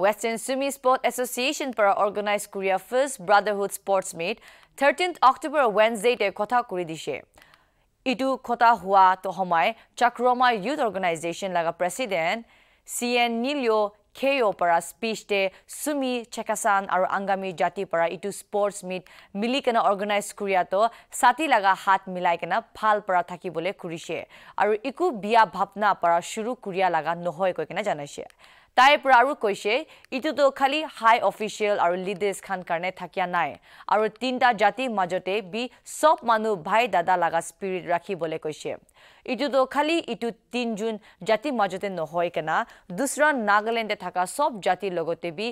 Western Sumi Sport Association para organize Korea First Brotherhood Sports Meet 13th October Wednesday day kota kuri dise. Itu kota hua to homai Chakroma Youth Organization laga president CN Nilio Keo para speech de Sumi Chekasan aru Angami Jati para itu sports meet milikana organize Korea to sati laga hat milai kana phal para thaki bole kurise aru iku bia bhapna para shuru Korea laga nohoy koi kana janashe তাই পৰা আৰু কৈছে এইটোতো খালি হাই official আৰু leaders খান কাৰণে থাকিয়া নাই আৰু তিনিটা জাতিৰ মাজতে বি চব মানুহ ভাই দাদা লগা স্পিৰিট ৰাখিবলৈ কৈছে এইটোতো খালি ইটো তিনিজন জাতিৰ মাজতে নহয় কেনা দুচৰা নাগালেণ্ডে থকা চব জাতিৰ লগতে বি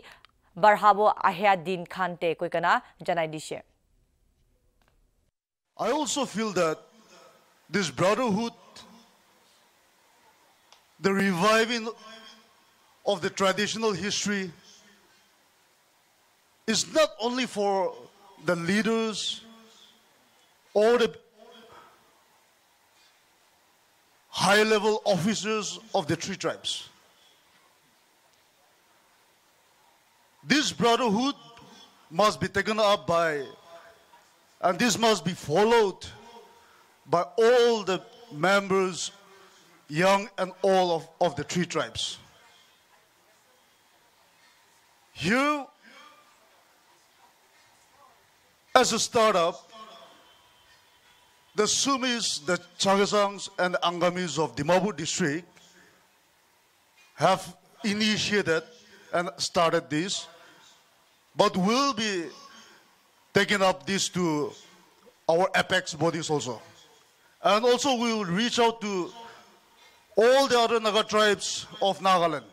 বঢ়াব আহিয়া দিন খান তে কৈ কেনা জনাই দিছে I also feel that this brotherhood, the reviving of the traditional history is not only for the leaders or the high level officers of the three tribes. This brotherhood must be taken up by, and this must be followed by all the members, young and old of, of the three tribes. You, as a startup, the Sumis, the Chagasangs, and Angamis of Dimabu district have initiated and started this, but will be taking up this to our apex bodies also. And also we will reach out to all the other Naga tribes of Nagaland.